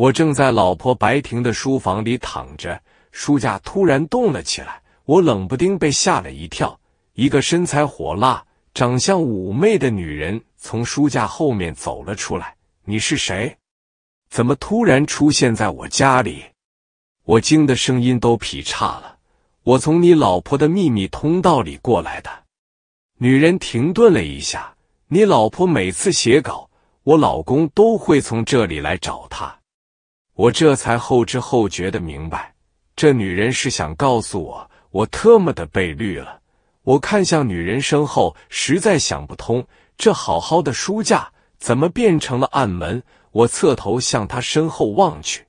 我正在老婆白婷的书房里躺着，书架突然动了起来，我冷不丁被吓了一跳。一个身材火辣、长相妩媚的女人从书架后面走了出来。“你是谁？怎么突然出现在我家里？”我惊得声音都劈叉了。我从你老婆的秘密通道里过来的。女人停顿了一下：“你老婆每次写稿，我老公都会从这里来找她。”我这才后知后觉的明白，这女人是想告诉我，我特么的被绿了。我看向女人身后，实在想不通，这好好的书架怎么变成了暗门？我侧头向她身后望去，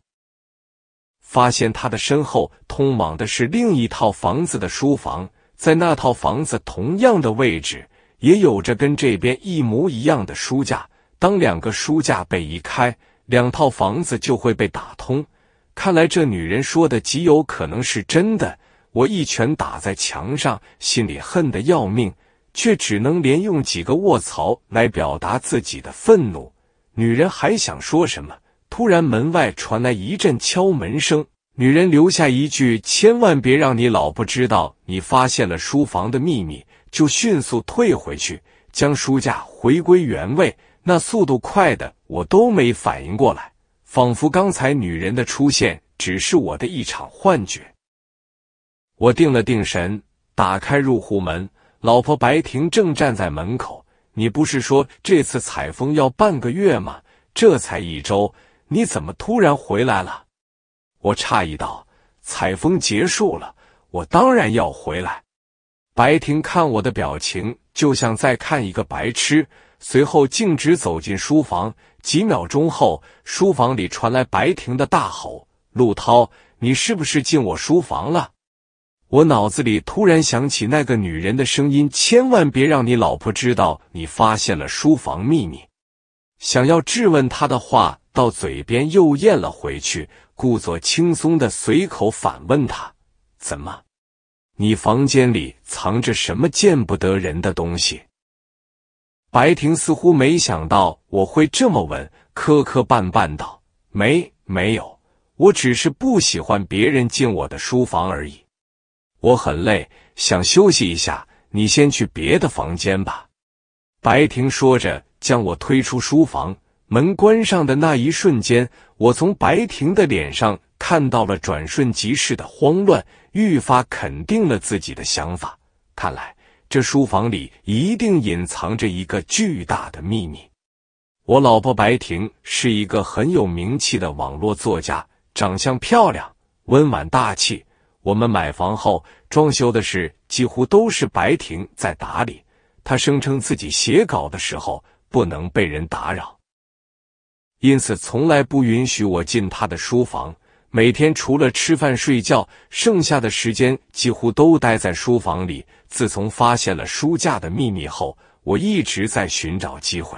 发现她的身后通往的是另一套房子的书房，在那套房子同样的位置，也有着跟这边一模一样的书架。当两个书架被移开。两套房子就会被打通，看来这女人说的极有可能是真的。我一拳打在墙上，心里恨得要命，却只能连用几个“卧槽”来表达自己的愤怒。女人还想说什么，突然门外传来一阵敲门声。女人留下一句：“千万别让你老婆知道你发现了书房的秘密。”就迅速退回去，将书架回归原位。那速度快的我都没反应过来，仿佛刚才女人的出现只是我的一场幻觉。我定了定神，打开入户门，老婆白婷正站在门口。你不是说这次采风要半个月吗？这才一周，你怎么突然回来了？我诧异道。采风结束了，我当然要回来。白婷看我的表情，就像在看一个白痴。随后径直走进书房，几秒钟后，书房里传来白婷的大吼：“陆涛，你是不是进我书房了？”我脑子里突然想起那个女人的声音：“千万别让你老婆知道你发现了书房秘密。”想要质问她的话到嘴边又咽了回去，故作轻松的随口反问她：“怎么？你房间里藏着什么见不得人的东西？”白婷似乎没想到我会这么问，磕磕绊绊道：“没，没有，我只是不喜欢别人进我的书房而已。我很累，想休息一下，你先去别的房间吧。”白婷说着，将我推出书房，门关上的那一瞬间，我从白婷的脸上看到了转瞬即逝的慌乱，愈发肯定了自己的想法。看来。这书房里一定隐藏着一个巨大的秘密。我老婆白婷是一个很有名气的网络作家，长相漂亮，温婉大气。我们买房后装修的事几乎都是白婷在打理。她声称自己写稿的时候不能被人打扰，因此从来不允许我进她的书房。每天除了吃饭睡觉，剩下的时间几乎都待在书房里。自从发现了书架的秘密后，我一直在寻找机会，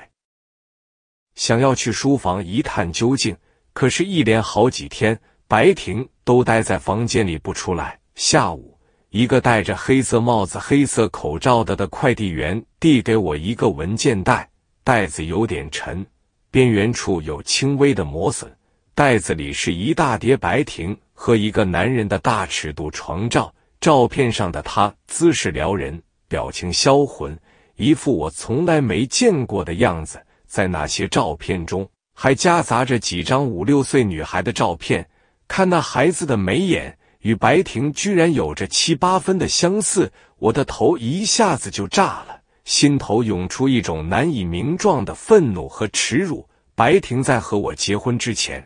想要去书房一探究竟。可是，一连好几天，白婷都待在房间里不出来。下午，一个戴着黑色帽子、黑色口罩的的快递员递给我一个文件袋，袋子有点沉，边缘处有轻微的磨损。袋子里是一大叠白婷和一个男人的大尺度床罩。照片上的他姿势撩人，表情销魂，一副我从来没见过的样子。在那些照片中，还夹杂着几张五六岁女孩的照片。看那孩子的眉眼，与白婷居然有着七八分的相似。我的头一下子就炸了，心头涌出一种难以名状的愤怒和耻辱。白婷在和我结婚之前，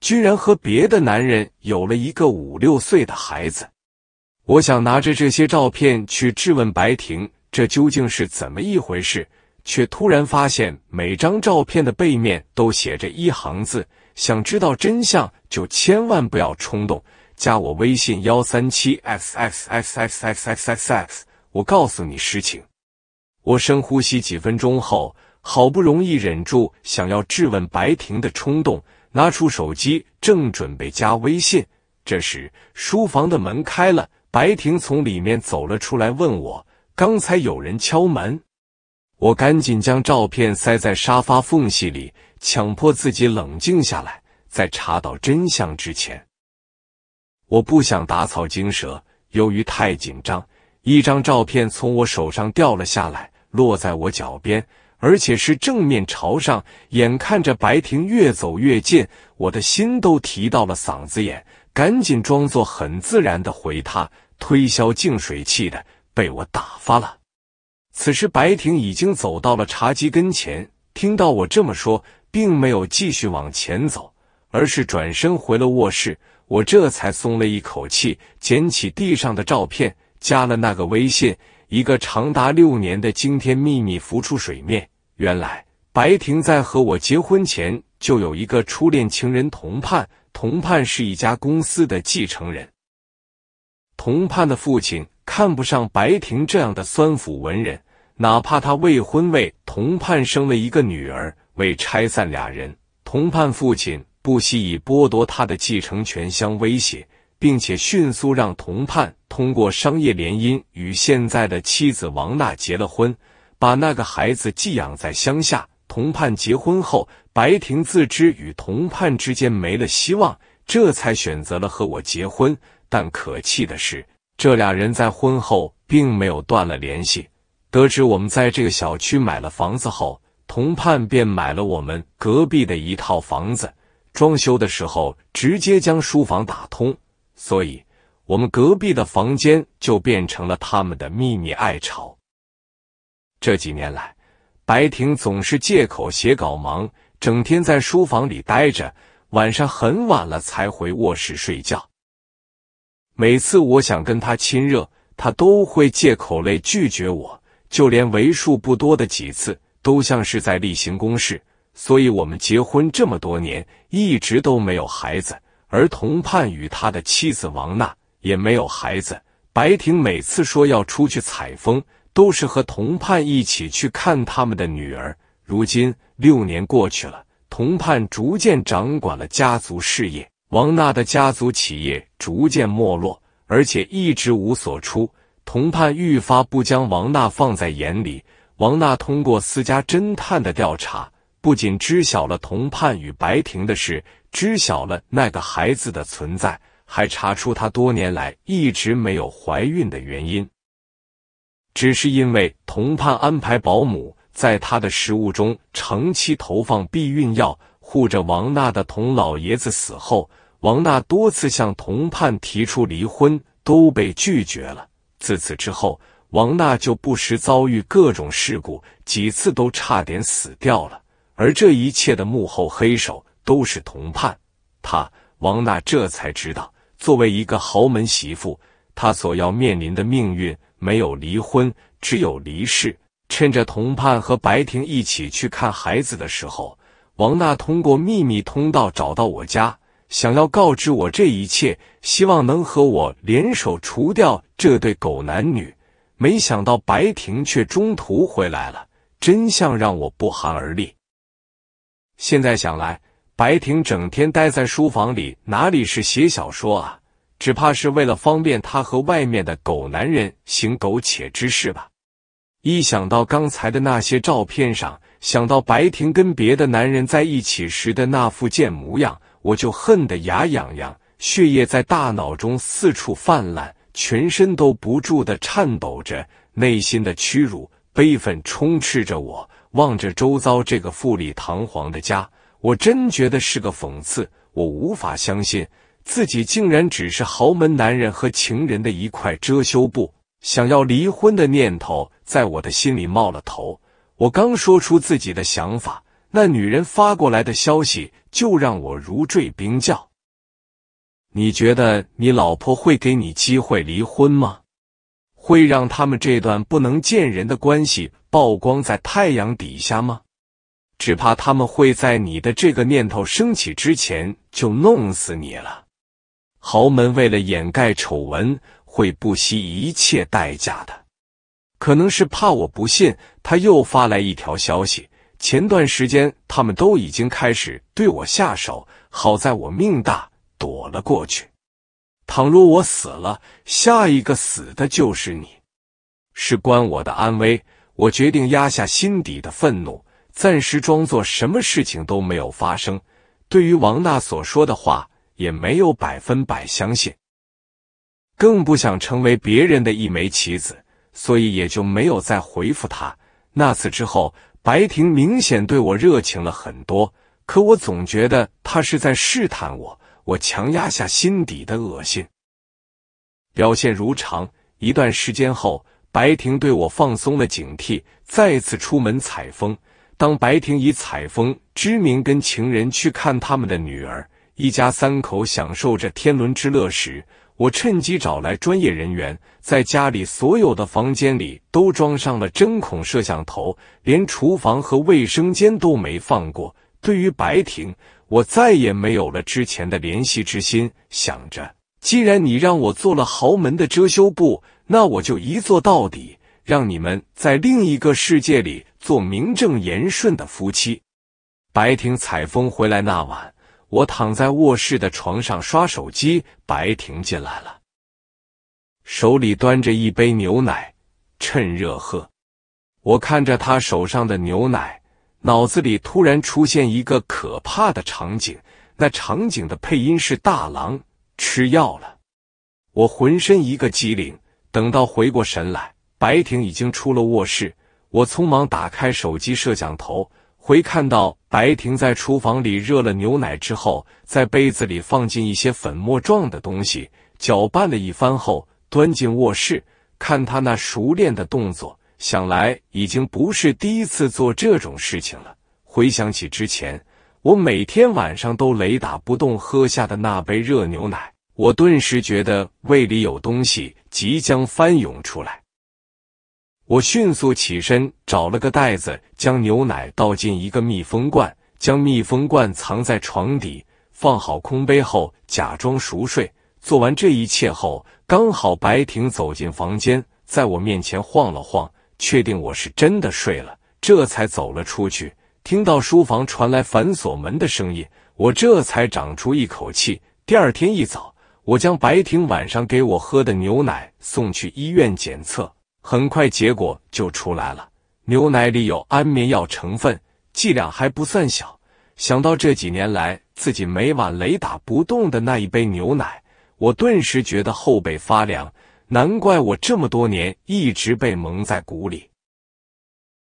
居然和别的男人有了一个五六岁的孩子。我想拿着这些照片去质问白婷，这究竟是怎么一回事？却突然发现每张照片的背面都写着一行字：“想知道真相就千万不要冲动，加我微信幺三七 xxxxx，我告诉你实情。”我深呼吸几分钟后，好不容易忍住想要质问白婷的冲动，拿出手机正准备加微信，这时书房的门开了。白婷从里面走了出来，问我：“刚才有人敲门？”我赶紧将照片塞在沙发缝隙里，强迫自己冷静下来。在查到真相之前，我不想打草惊蛇。由于太紧张，一张照片从我手上掉了下来，落在我脚边，而且是正面朝上。眼看着白婷越走越近，我的心都提到了嗓子眼。赶紧装作很自然的回他，推销净水器的被我打发了。此时白婷已经走到了茶几跟前，听到我这么说，并没有继续往前走，而是转身回了卧室。我这才松了一口气，捡起地上的照片，加了那个微信。一个长达六年的惊天秘密浮出水面，原来白婷在和我结婚前就有一个初恋情人同伴。童判是一家公司的继承人。童判的父亲看不上白婷这样的酸腐文人，哪怕他未婚为童判生了一个女儿，为拆散俩人，童判父亲不惜以剥夺他的继承权相威胁，并且迅速让童判通过商业联姻与现在的妻子王娜结了婚，把那个孩子寄养在乡下。童判结婚后。白婷自知与同判之间没了希望，这才选择了和我结婚。但可气的是，这俩人在婚后并没有断了联系。得知我们在这个小区买了房子后，同判便买了我们隔壁的一套房子，装修的时候直接将书房打通，所以我们隔壁的房间就变成了他们的秘密爱巢。这几年来，白婷总是借口写稿忙。整天在书房里待着，晚上很晚了才回卧室睡觉。每次我想跟他亲热，他都会借口类拒绝我，就连为数不多的几次，都像是在例行公事。所以，我们结婚这么多年，一直都没有孩子。而童盼与他的妻子王娜也没有孩子。白婷每次说要出去采风，都是和童盼一起去看他们的女儿。如今。六年过去了，童盼逐渐掌管了家族事业，王娜的家族企业逐渐没落，而且一直无所出。童盼愈发不将王娜放在眼里。王娜通过私家侦探的调查，不仅知晓了童盼与白婷的事，知晓了那个孩子的存在，还查出她多年来一直没有怀孕的原因，只是因为童盼安排保姆。在他的食物中长期投放避孕药，护着王娜的童老爷子死后，王娜多次向童盼提出离婚，都被拒绝了。自此之后，王娜就不时遭遇各种事故，几次都差点死掉了。而这一切的幕后黑手都是童盼。他，王娜这才知道，作为一个豪门媳妇，她所要面临的命运没有离婚，只有离世。趁着同盼和白婷一起去看孩子的时候，王娜通过秘密通道找到我家，想要告知我这一切，希望能和我联手除掉这对狗男女。没想到白婷却中途回来了，真相让我不寒而栗。现在想来，白婷整天待在书房里，哪里是写小说啊？只怕是为了方便她和外面的狗男人行苟且之事吧。一想到刚才的那些照片上，想到白婷跟别的男人在一起时的那副贱模样，我就恨得牙痒痒，血液在大脑中四处泛滥，全身都不住的颤抖着，内心的屈辱、悲愤充斥着我。望着周遭这个富丽堂皇的家，我真觉得是个讽刺。我无法相信自己竟然只是豪门男人和情人的一块遮羞布。想要离婚的念头在我的心里冒了头。我刚说出自己的想法，那女人发过来的消息就让我如坠冰窖。你觉得你老婆会给你机会离婚吗？会让他们这段不能见人的关系曝光在太阳底下吗？只怕他们会在你的这个念头升起之前就弄死你了。豪门为了掩盖丑闻。会不惜一切代价的，可能是怕我不信，他又发来一条消息。前段时间，他们都已经开始对我下手，好在我命大，躲了过去。倘若我死了，下一个死的就是你。事关我的安危，我决定压下心底的愤怒，暂时装作什么事情都没有发生。对于王娜所说的话，也没有百分百相信。更不想成为别人的一枚棋子，所以也就没有再回复他。那次之后，白婷明显对我热情了很多，可我总觉得他是在试探我。我强压下心底的恶心，表现如常。一段时间后，白婷对我放松了警惕，再次出门采风。当白婷以采风之名跟情人去看他们的女儿，一家三口享受着天伦之乐时，我趁机找来专业人员，在家里所有的房间里都装上了针孔摄像头，连厨房和卫生间都没放过。对于白婷，我再也没有了之前的怜惜之心，想着既然你让我做了豪门的遮羞布，那我就一做到底，让你们在另一个世界里做名正言顺的夫妻。白婷采风回来那晚。我躺在卧室的床上刷手机，白婷进来了，手里端着一杯牛奶，趁热喝。我看着她手上的牛奶，脑子里突然出现一个可怕的场景，那场景的配音是大狼吃药了。我浑身一个机灵，等到回过神来，白婷已经出了卧室。我匆忙打开手机摄像头。回看到白婷在厨房里热了牛奶之后，在杯子里放进一些粉末状的东西，搅拌了一番后端进卧室。看她那熟练的动作，想来已经不是第一次做这种事情了。回想起之前我每天晚上都雷打不动喝下的那杯热牛奶，我顿时觉得胃里有东西即将翻涌出来。我迅速起身，找了个袋子，将牛奶倒进一个密封罐，将密封罐藏在床底，放好空杯后，假装熟睡。做完这一切后，刚好白婷走进房间，在我面前晃了晃，确定我是真的睡了，这才走了出去。听到书房传来反锁门的声音，我这才长出一口气。第二天一早，我将白婷晚上给我喝的牛奶送去医院检测。很快，结果就出来了。牛奶里有安眠药成分，剂量还不算小。想到这几年来自己每晚雷打不动的那一杯牛奶，我顿时觉得后背发凉。难怪我这么多年一直被蒙在鼓里，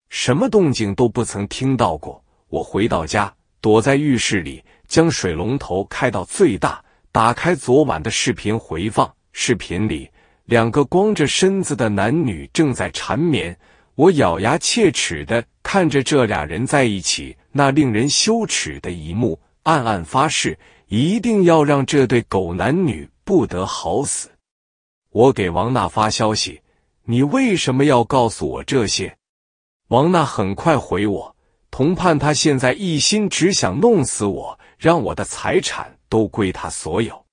什么动静都不曾听到过。我回到家，躲在浴室里，将水龙头开到最大，打开昨晚的视频回放，视频里。两个光着身子的男女正在缠绵，我咬牙切齿的看着这俩人在一起那令人羞耻的一幕，暗暗发誓一定要让这对狗男女不得好死。我给王娜发消息：“你为什么要告诉我这些？”王娜很快回我：“同判他现在一心只想弄死我，让我的财产都归他所有。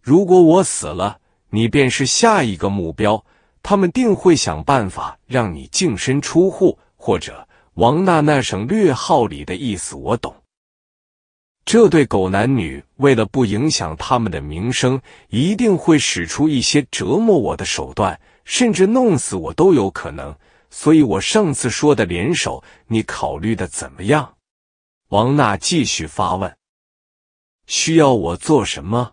如果我死了。”你便是下一个目标，他们定会想办法让你净身出户，或者王娜那省略号里的意思我懂。这对狗男女为了不影响他们的名声，一定会使出一些折磨我的手段，甚至弄死我都有可能。所以我上次说的联手，你考虑的怎么样？王娜继续发问，需要我做什么？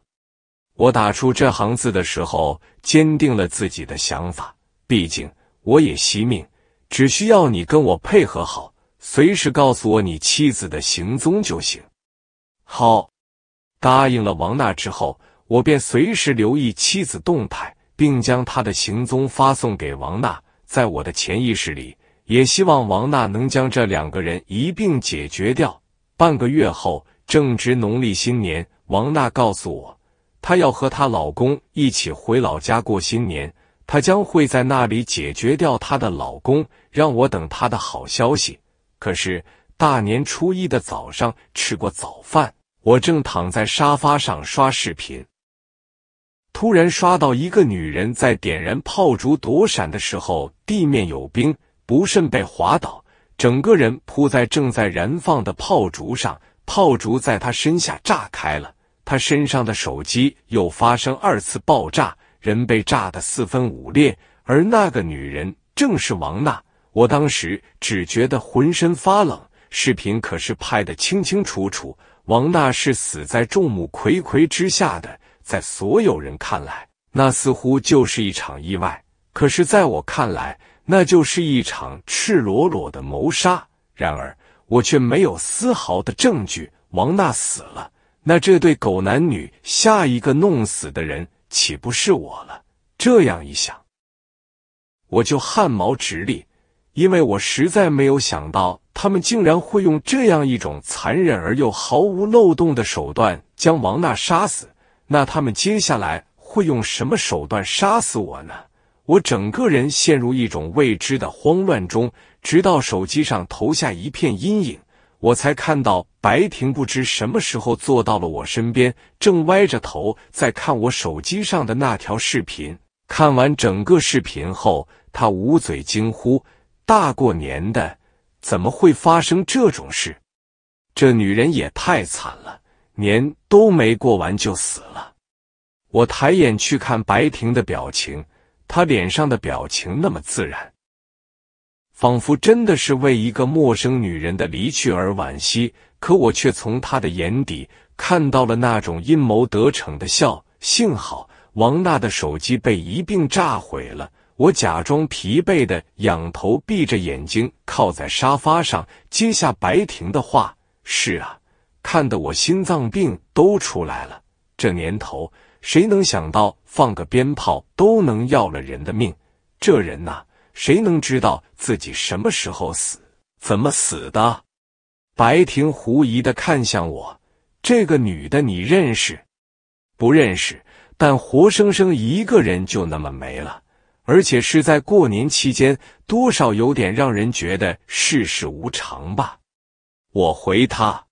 我打出这行字的时候，坚定了自己的想法。毕竟我也惜命，只需要你跟我配合好，随时告诉我你妻子的行踪就行。好，答应了王娜之后，我便随时留意妻子动态，并将她的行踪发送给王娜。在我的潜意识里，也希望王娜能将这两个人一并解决掉。半个月后，正值农历新年，王娜告诉我。她要和她老公一起回老家过新年，她将会在那里解决掉她的老公，让我等她的好消息。可是大年初一的早上吃过早饭，我正躺在沙发上刷视频，突然刷到一个女人在点燃炮竹躲闪的时候，地面有冰，不慎被滑倒，整个人扑在正在燃放的炮竹上，炮竹在她身下炸开了。他身上的手机又发生二次爆炸，人被炸得四分五裂。而那个女人正是王娜。我当时只觉得浑身发冷，视频可是拍得清清楚楚。王娜是死在众目睽睽之下的，在所有人看来，那似乎就是一场意外。可是，在我看来，那就是一场赤裸裸的谋杀。然而，我却没有丝毫的证据。王娜死了。那这对狗男女下一个弄死的人岂不是我了？这样一想，我就汗毛直立，因为我实在没有想到他们竟然会用这样一种残忍而又毫无漏洞的手段将王娜杀死。那他们接下来会用什么手段杀死我呢？我整个人陷入一种未知的慌乱中，直到手机上投下一片阴影。我才看到白婷不知什么时候坐到了我身边，正歪着头在看我手机上的那条视频。看完整个视频后，她捂嘴惊呼：“大过年的，怎么会发生这种事？这女人也太惨了，年都没过完就死了。”我抬眼去看白婷的表情，她脸上的表情那么自然。仿佛真的是为一个陌生女人的离去而惋惜，可我却从他的眼底看到了那种阴谋得逞的笑。幸好王娜的手机被一并炸毁了。我假装疲惫的仰头，闭着眼睛靠在沙发上，接下白婷的话：“是啊，看得我心脏病都出来了。这年头，谁能想到放个鞭炮都能要了人的命？这人呐。”谁能知道自己什么时候死，怎么死的？白婷狐疑的看向我，这个女的你认识？不认识，但活生生一个人就那么没了，而且是在过年期间，多少有点让人觉得世事无常吧。我回他，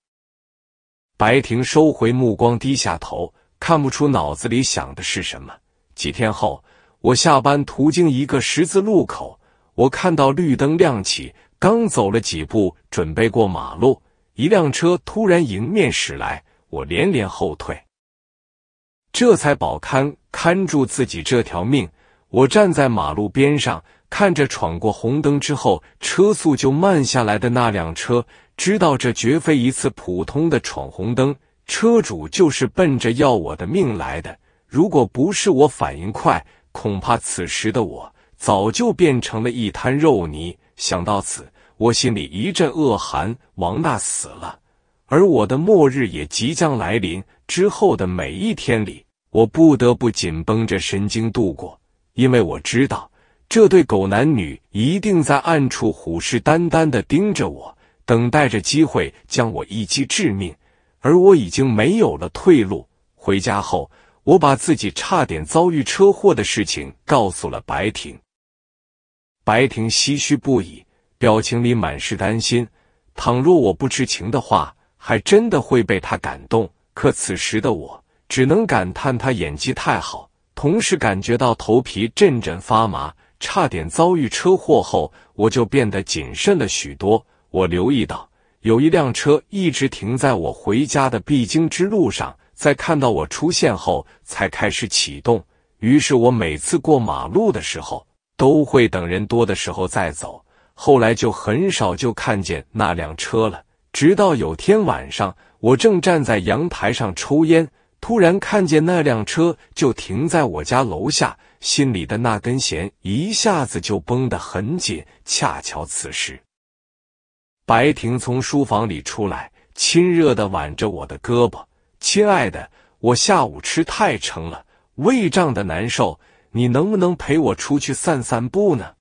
白婷收回目光，低下头，看不出脑子里想的是什么。几天后。我下班途经一个十字路口，我看到绿灯亮起，刚走了几步，准备过马路，一辆车突然迎面驶来，我连连后退，这才保看看住自己这条命。我站在马路边上，看着闯过红灯之后车速就慢下来的那辆车，知道这绝非一次普通的闯红灯，车主就是奔着要我的命来的。如果不是我反应快，恐怕此时的我早就变成了一滩肉泥。想到此，我心里一阵恶寒。王娜死了，而我的末日也即将来临。之后的每一天里，我不得不紧绷着神经度过，因为我知道这对狗男女一定在暗处虎视眈眈的盯着我，等待着机会将我一击致命。而我已经没有了退路。回家后。我把自己差点遭遇车祸的事情告诉了白婷，白婷唏嘘不已，表情里满是担心。倘若我不知情的话，还真的会被他感动。可此时的我，只能感叹他演技太好，同时感觉到头皮阵阵发麻。差点遭遇车祸后，我就变得谨慎了许多。我留意到，有一辆车一直停在我回家的必经之路上。在看到我出现后，才开始启动。于是我每次过马路的时候，都会等人多的时候再走。后来就很少就看见那辆车了。直到有天晚上，我正站在阳台上抽烟，突然看见那辆车就停在我家楼下，心里的那根弦一下子就绷得很紧。恰巧此时，白婷从书房里出来，亲热的挽着我的胳膊。亲爱的，我下午吃太撑了，胃胀的难受。你能不能陪我出去散散步呢？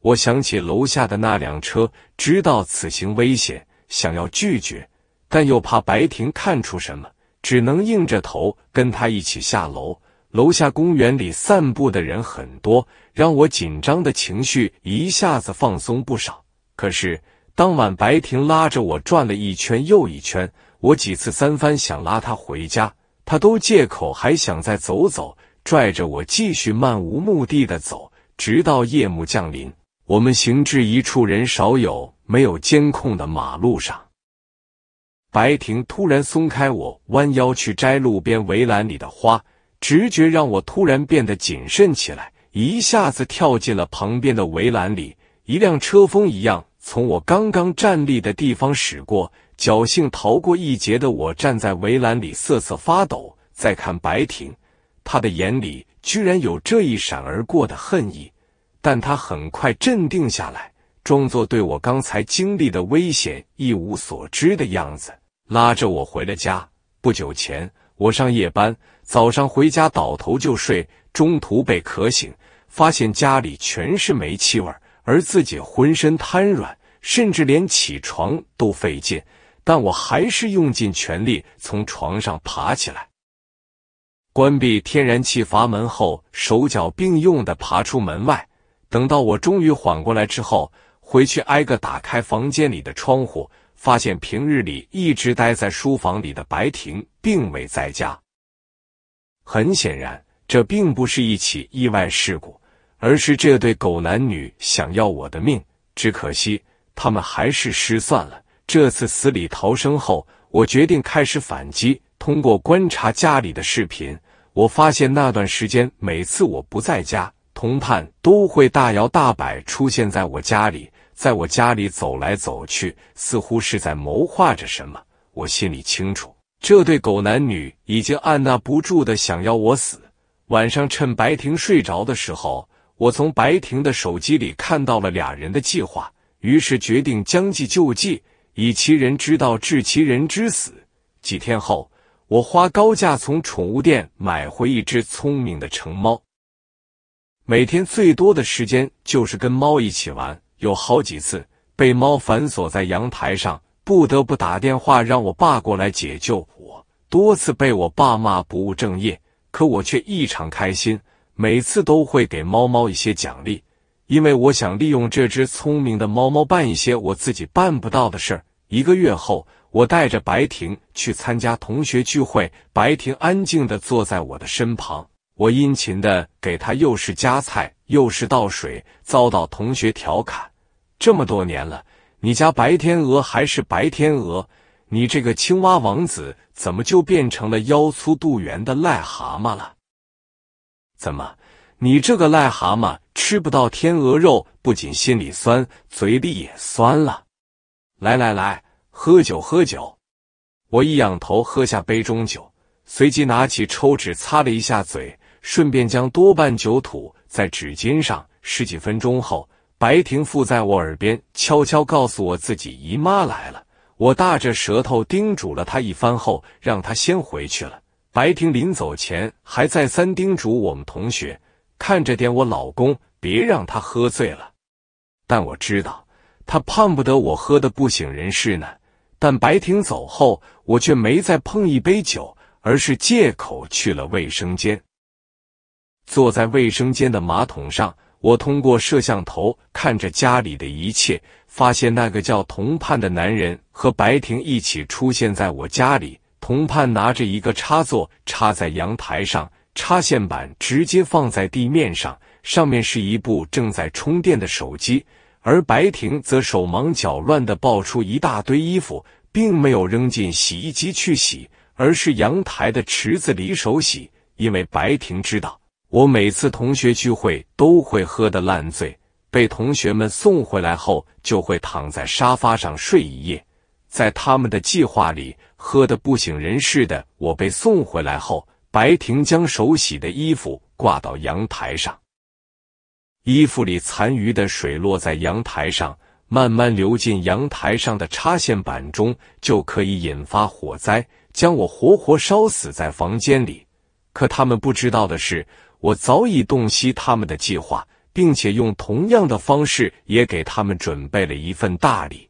我想起楼下的那辆车，知道此行危险，想要拒绝，但又怕白婷看出什么，只能硬着头跟他一起下楼。楼下公园里散步的人很多，让我紧张的情绪一下子放松不少。可是当晚，白婷拉着我转了一圈又一圈。我几次三番想拉他回家，他都借口还想再走走，拽着我继续漫无目的的走，直到夜幕降临。我们行至一处人少、有没有监控的马路上，白婷突然松开我，弯腰去摘路边围栏里的花。直觉让我突然变得谨慎起来，一下子跳进了旁边的围栏里。一辆车风一样从我刚刚站立的地方驶过。侥幸逃过一劫的我站在围栏里瑟瑟发抖。再看白婷，他的眼里居然有这一闪而过的恨意，但他很快镇定下来，装作对我刚才经历的危险一无所知的样子，拉着我回了家。不久前，我上夜班，早上回家倒头就睡，中途被渴醒，发现家里全是煤气味，而自己浑身瘫软，甚至连起床都费劲。但我还是用尽全力从床上爬起来，关闭天然气阀门后，手脚并用的爬出门外。等到我终于缓过来之后，回去挨个打开房间里的窗户，发现平日里一直待在书房里的白婷并未在家。很显然，这并不是一起意外事故，而是这对狗男女想要我的命。只可惜，他们还是失算了。这次死里逃生后，我决定开始反击。通过观察家里的视频，我发现那段时间每次我不在家，同伴都会大摇大摆出现在我家里，在我家里走来走去，似乎是在谋划着什么。我心里清楚，这对狗男女已经按捺不住的想要我死。晚上趁白婷睡着的时候，我从白婷的手机里看到了俩人的计划，于是决定将计就计。以其人之道治其人之死。几天后，我花高价从宠物店买回一只聪明的成猫。每天最多的时间就是跟猫一起玩，有好几次被猫反锁在阳台上，不得不打电话让我爸过来解救。我多次被我爸骂不务正业，可我却异常开心。每次都会给猫猫一些奖励，因为我想利用这只聪明的猫猫办一些我自己办不到的事儿。一个月后，我带着白婷去参加同学聚会，白婷安静的坐在我的身旁，我殷勤的给她又是夹菜又是倒水，遭到同学调侃：这么多年了，你家白天鹅还是白天鹅，你这个青蛙王子怎么就变成了腰粗肚圆的癞蛤蟆了？怎么，你这个癞蛤蟆吃不到天鹅肉，不仅心里酸，嘴里也酸了。来来来，喝酒喝酒！我一仰头喝下杯中酒，随即拿起抽纸擦了一下嘴，顺便将多半酒吐在纸巾上。十几分钟后，白婷附在我耳边悄悄告诉我：“自己姨妈来了。”我大着舌头叮嘱了她一番后，让她先回去了。白婷临走前还再三叮嘱我们同学：“看着点我老公，别让他喝醉了。”但我知道。他盼不得我喝的不省人事呢，但白婷走后，我却没再碰一杯酒，而是借口去了卫生间。坐在卫生间的马桶上，我通过摄像头看着家里的一切，发现那个叫童盼的男人和白婷一起出现在我家里。童盼拿着一个插座插在阳台上，插线板直接放在地面上，上面是一部正在充电的手机。而白婷则手忙脚乱的抱出一大堆衣服，并没有扔进洗衣机去洗，而是阳台的池子里手洗。因为白婷知道，我每次同学聚会都会喝的烂醉，被同学们送回来后，就会躺在沙发上睡一夜。在他们的计划里，喝的不省人事的我被送回来后，白婷将手洗的衣服挂到阳台上。衣服里残余的水落在阳台上，慢慢流进阳台上的插线板中，就可以引发火灾，将我活活烧死在房间里。可他们不知道的是，我早已洞悉他们的计划，并且用同样的方式也给他们准备了一份大礼。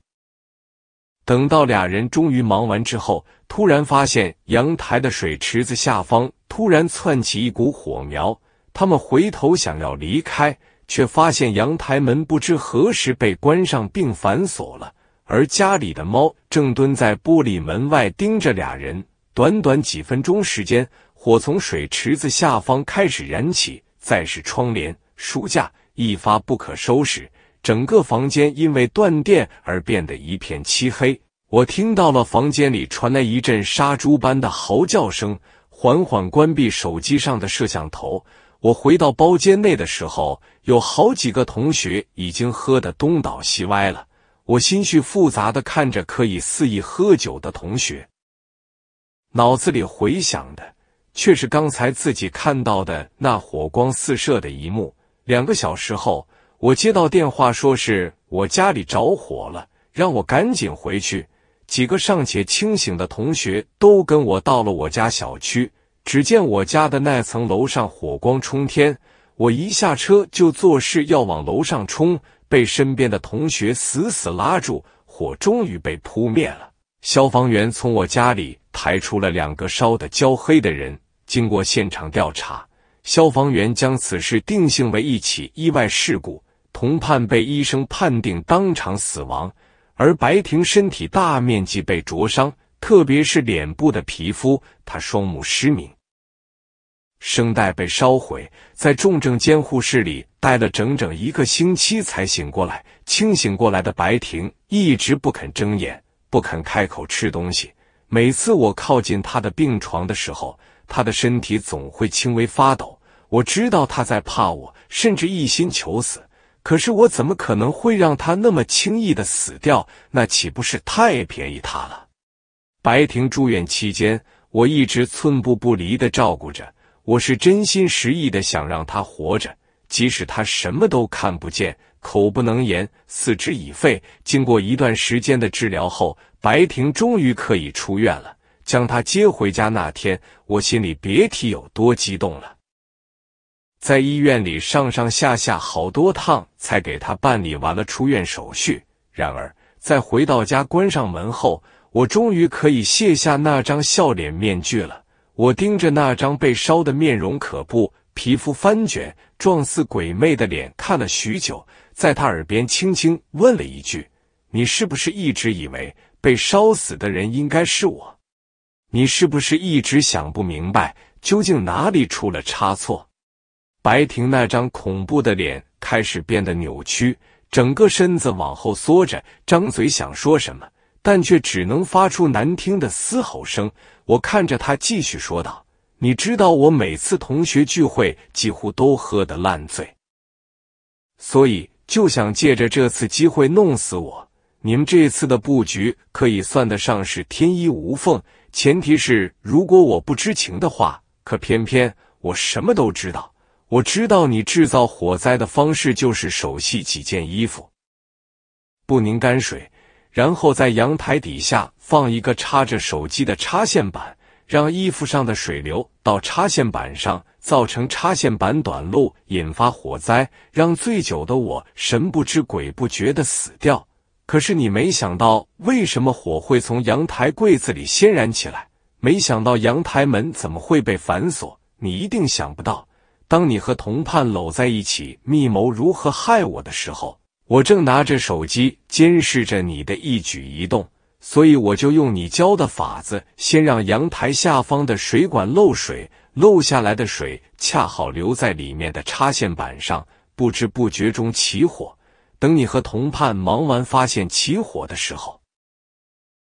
等到俩人终于忙完之后，突然发现阳台的水池子下方突然窜起一股火苗，他们回头想要离开。却发现阳台门不知何时被关上并反锁了，而家里的猫正蹲在玻璃门外盯着俩人。短短几分钟时间，火从水池子下方开始燃起，再是窗帘、书架，一发不可收拾。整个房间因为断电而变得一片漆黑。我听到了房间里传来一阵杀猪般的嚎叫声，缓缓关闭手机上的摄像头。我回到包间内的时候，有好几个同学已经喝得东倒西歪了。我心绪复杂的看着可以肆意喝酒的同学，脑子里回想的却是刚才自己看到的那火光四射的一幕。两个小时后，我接到电话说是我家里着火了，让我赶紧回去。几个尚且清醒的同学都跟我到了我家小区。只见我家的那层楼上火光冲天，我一下车就作势要往楼上冲，被身边的同学死死拉住。火终于被扑灭了，消防员从我家里抬出了两个烧得焦黑的人。经过现场调查，消防员将此事定性为一起意外事故。同判被医生判定当场死亡，而白婷身体大面积被灼伤，特别是脸部的皮肤，她双目失明。声带被烧毁，在重症监护室里待了整整一个星期才醒过来。清醒过来的白婷一直不肯睁眼，不肯开口吃东西。每次我靠近她的病床的时候，她的身体总会轻微发抖。我知道她在怕我，甚至一心求死。可是我怎么可能会让她那么轻易的死掉？那岂不是太便宜她了？白婷住院期间，我一直寸步不离的照顾着。我是真心实意的想让他活着，即使他什么都看不见，口不能言，四肢已废。经过一段时间的治疗后，白婷终于可以出院了。将他接回家那天，我心里别提有多激动了。在医院里上上下下好多趟，才给他办理完了出院手续。然而，在回到家关上门后，我终于可以卸下那张笑脸面具了。我盯着那张被烧的面容可怖、皮肤翻卷、状似鬼魅的脸看了许久，在他耳边轻轻问了一句：“你是不是一直以为被烧死的人应该是我？你是不是一直想不明白究竟哪里出了差错？”白婷那张恐怖的脸开始变得扭曲，整个身子往后缩着，张嘴想说什么。但却只能发出难听的嘶吼声。我看着他，继续说道：“你知道，我每次同学聚会几乎都喝得烂醉，所以就想借着这次机会弄死我。你们这次的布局可以算得上是天衣无缝，前提是如果我不知情的话。可偏偏我什么都知道，我知道你制造火灾的方式就是手洗几件衣服，不拧干水。”然后在阳台底下放一个插着手机的插线板，让衣服上的水流到插线板上，造成插线板短路，引发火灾，让醉酒的我神不知鬼不觉的死掉。可是你没想到，为什么火会从阳台柜子里先燃起来？没想到阳台门怎么会被反锁？你一定想不到，当你和同伴搂在一起密谋如何害我的时候。我正拿着手机监视着你的一举一动，所以我就用你教的法子，先让阳台下方的水管漏水，漏下来的水恰好留在里面的插线板上，不知不觉中起火。等你和同伴忙完发现起火的时候，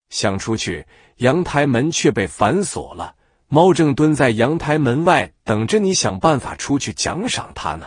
想出去，阳台门却被反锁了。猫正蹲在阳台门外等着你想办法出去，奖赏它呢。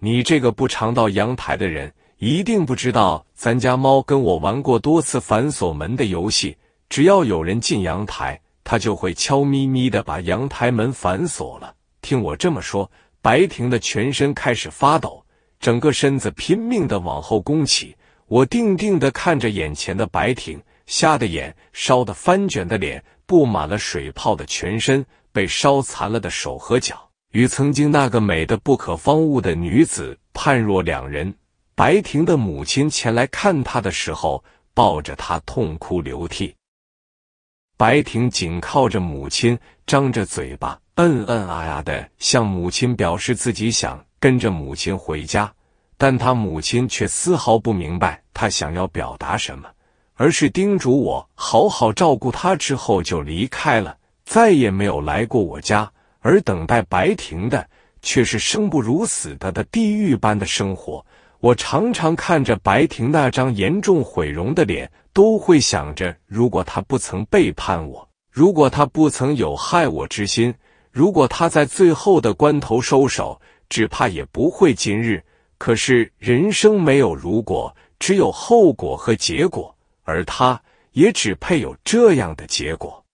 你这个不常到阳台的人。一定不知道，咱家猫跟我玩过多次反锁门的游戏。只要有人进阳台，它就会悄咪咪的把阳台门反锁了。听我这么说，白婷的全身开始发抖，整个身子拼命的往后弓起。我定定的看着眼前的白婷，瞎的眼，烧的翻卷的脸，布满了水泡的全身，被烧残了的手和脚，与曾经那个美的不可方物的女子判若两人。白婷的母亲前来看她的时候，抱着她痛哭流涕。白婷紧靠着母亲，张着嘴巴，嗯嗯啊呀的向母亲表示自己想跟着母亲回家，但她母亲却丝毫不明白她想要表达什么，而是叮嘱我好好照顾她，之后就离开了，再也没有来过我家。而等待白婷的却是生不如死的的地狱般的生活。我常常看着白婷那张严重毁容的脸，都会想着：如果她不曾背叛我，如果她不曾有害我之心，如果他在最后的关头收手，只怕也不会今日。可是人生没有如果，只有后果和结果，而他也只配有这样的结果。